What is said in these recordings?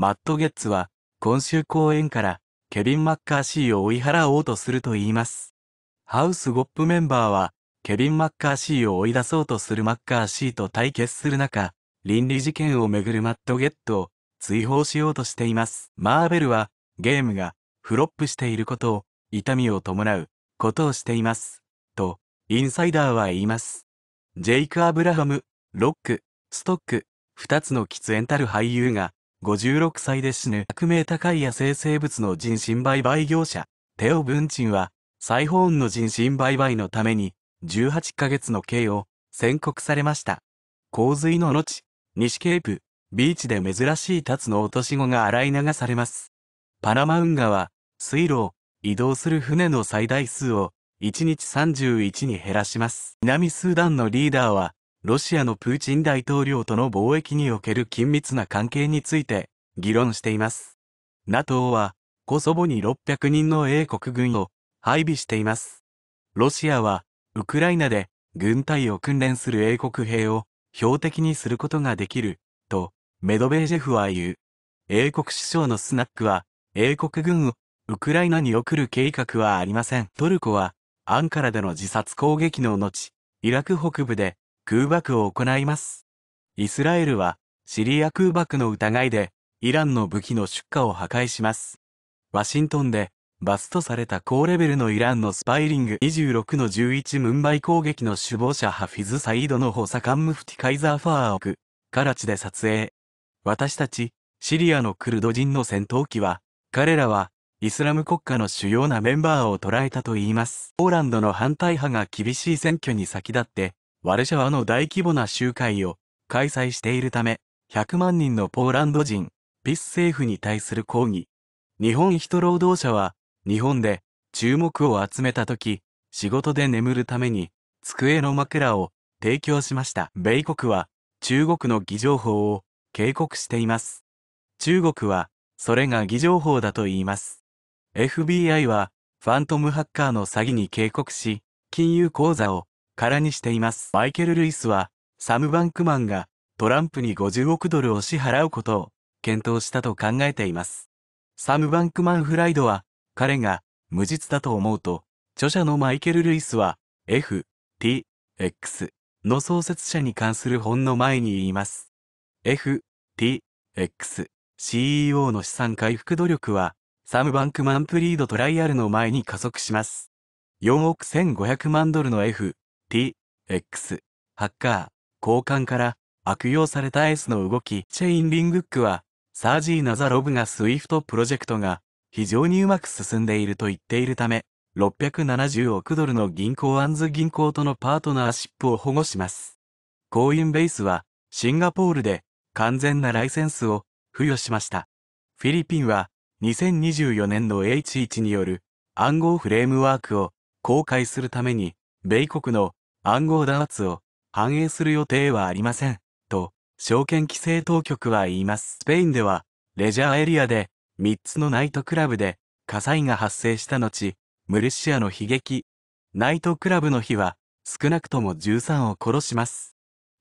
マット・ゲッツは、今週公演から、ケビン・マッカーシーを追い払おうとすると言います。ハウス・ゴップメンバーは、ケビン・マッカーシーを追い出そうとするマッカーシーと対決する中、倫理事件をめぐるマット・ゲッツを追放しようとしています。マーベルは、ゲームがフロップしていることを、痛みを伴うことをしています。と、インサイダーは言います。ジェイク・アブラハム、ロック、ストック、二つの喫煙たる俳優が、56歳で死ぬ悪名高い野生生物の人身売買業者、テオ・ブンチンは、サイホーンの人身売買のために、18ヶ月の刑を宣告されました。洪水の後、西ケープ、ビーチで珍しいタツの落とし子が洗い流されます。パナマ運河は、水路を移動する船の最大数を1日31に減らします。南スーダンのリーダーは、ロシアのプーチン大統領との貿易における緊密な関係について議論しています。NATO はコソボに600人の英国軍を配備しています。ロシアはウクライナで軍隊を訓練する英国兵を標的にすることができるとメドベージェフは言う。英国首相のスナックは英国軍をウクライナに送る計画はありません。トルコはアンカラでの自殺攻撃の後、イラク北部で空爆を行います。イスラエルはシリア空爆の疑いでイランの武器の出荷を破壊します。ワシントンでバストされた高レベルのイランのスパイリング26の11ムンバイ攻撃の首謀者ハフィズ・サイードの補佐官ムフティ・カイザー・ファーオク、カラチで撮影。私たち、シリアのクルド人の戦闘機は、彼らは、イスラム国家の主要なメンバーを捉えたと言います。ポーランドの反対派が厳しい選挙に先立って、ワルシャワの大規模な集会を開催しているため、100万人のポーランド人、ピス政府に対する抗議。日本人労働者は、日本で注目を集めた時、仕事で眠るために、机の枕を提供しました。米国は、中国の偽情報を警告しています。中国は、それが偽情報だと言います。FBI は、ファントムハッカーの詐欺に警告し、金融口座を空にしています。マイケル・ルイスは、サム・バンクマンがトランプに50億ドルを支払うことを検討したと考えています。サム・バンクマン・フライドは、彼が無実だと思うと、著者のマイケル・ルイスは、F、T、X の創設者に関する本の前に言います。F、T、X、CEO の資産回復努力は、サム・バンクマン・プリード・トライアルの前に加速します。4億1500万ドルの F、TX ハッカー交換から悪用された S の動きチェインリングックはサージー・ナザロブがスイフトプロジェクトが非常にうまく進んでいると言っているため670億ドルの銀行アンズ銀行とのパートナーシップを保護します。コインベースはシンガポールで完全なライセンスを付与しました。フィリピンは2024年の H1 による暗号フレームワークを公開するために米国の暗号弾圧を反映する予定はありません、と、証券規制当局は言います。スペインでは、レジャーエリアで、3つのナイトクラブで火災が発生した後、ムルシアの悲劇、ナイトクラブの火は、少なくとも13を殺します。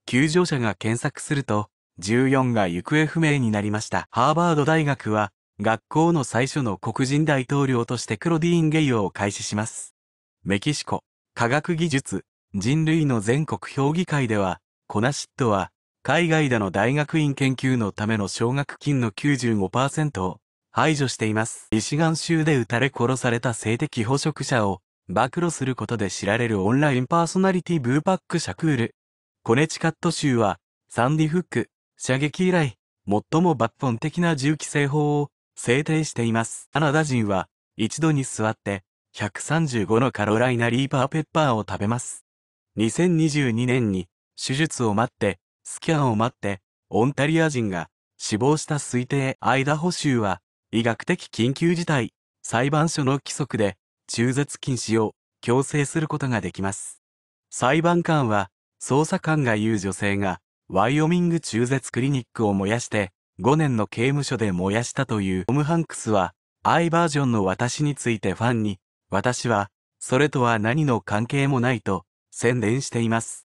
救助者が検索すると、14が行方不明になりました。ハーバード大学は、学校の最初の黒人大統領としてクロディーン・ゲイオを開始します。メキシコ、科学技術、人類の全国評議会では、コナシットは、海外での大学院研究のための奨学金の95%を排除しています。イシガン州で撃たれ殺された性的捕食者を暴露することで知られるオンラインパーソナリティブーパック・シャクール。コネチカット州は、サンディ・フック、射撃以来、最も抜本的な銃規制法を制定しています。カナダ人は、一度に座って、135のカロライナリーパーペッパーを食べます。2022年に手術を待って、スキャンを待って、オンタリア人が死亡した推定アイダホ州は、医学的緊急事態、裁判所の規則で、中絶禁止を強制することができます。裁判官は、捜査官が言う女性が、ワイオミング中絶クリニックを燃やして、5年の刑務所で燃やしたというオム・ハンクスは、アイバージョンの私についてファンに、私は、それとは何の関係もないと、宣伝しています。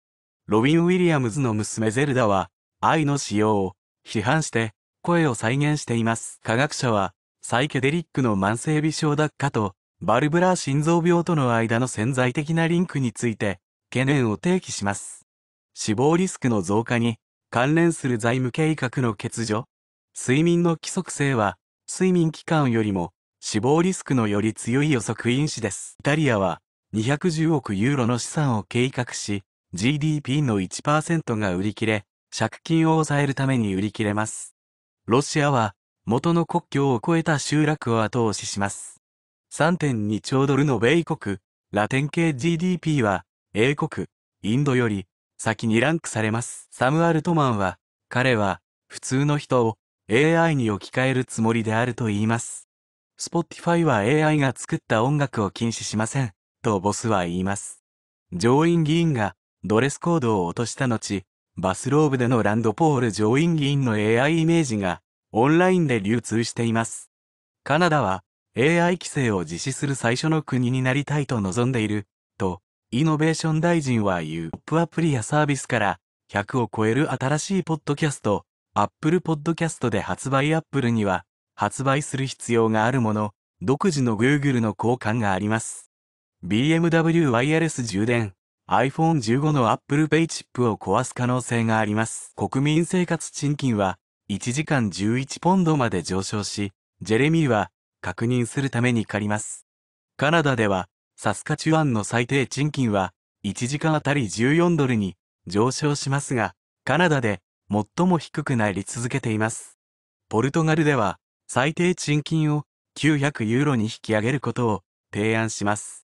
ロビン・ウィリアムズの娘ゼルダは、愛の使用を批判して声を再現しています。科学者は、サイケデリックの慢性微小脱下と、バルブラー心臓病との間の潜在的なリンクについて、懸念を提起します。死亡リスクの増加に、関連する財務計画の欠如、睡眠の規則性は、睡眠期間よりも死亡リスクのより強い予測因子です。イタリアは210億ユーロの資産を計画し、GDP の1%が売り切れ、借金を抑えるために売り切れます。ロシアは、元の国境を越えた集落を後押しします。3.2兆ドルの米国、ラテン系 GDP は、英国、インドより、先にランクされます。サム・アルトマンは、彼は、普通の人を AI に置き換えるつもりであると言います。Spotify は AI が作った音楽を禁止しません。とボスは言います。上院議員がドレスコードを落とした後、バスローブでのランドポール上院議員の AI イメージがオンラインで流通しています。カナダは AI 規制を実施する最初の国になりたいと望んでいる、と、イノベーション大臣は言う、ポップアプリやサービスから100を超える新しいポッドキャスト、Apple Podcast で発売 Apple には、発売する必要があるもの、独自の Google の交換があります。BMW ワイヤレス充電、iPhone15 の Apple Pay チップを壊す可能性があります。国民生活賃金は1時間11ポンドまで上昇し、ジェレミーは確認するために借ります。カナダではサスカチュワンの最低賃金は1時間あたり14ドルに上昇しますが、カナダで最も低くなり続けています。ポルトガルでは最低賃金を900ユーロに引き上げることを提案します。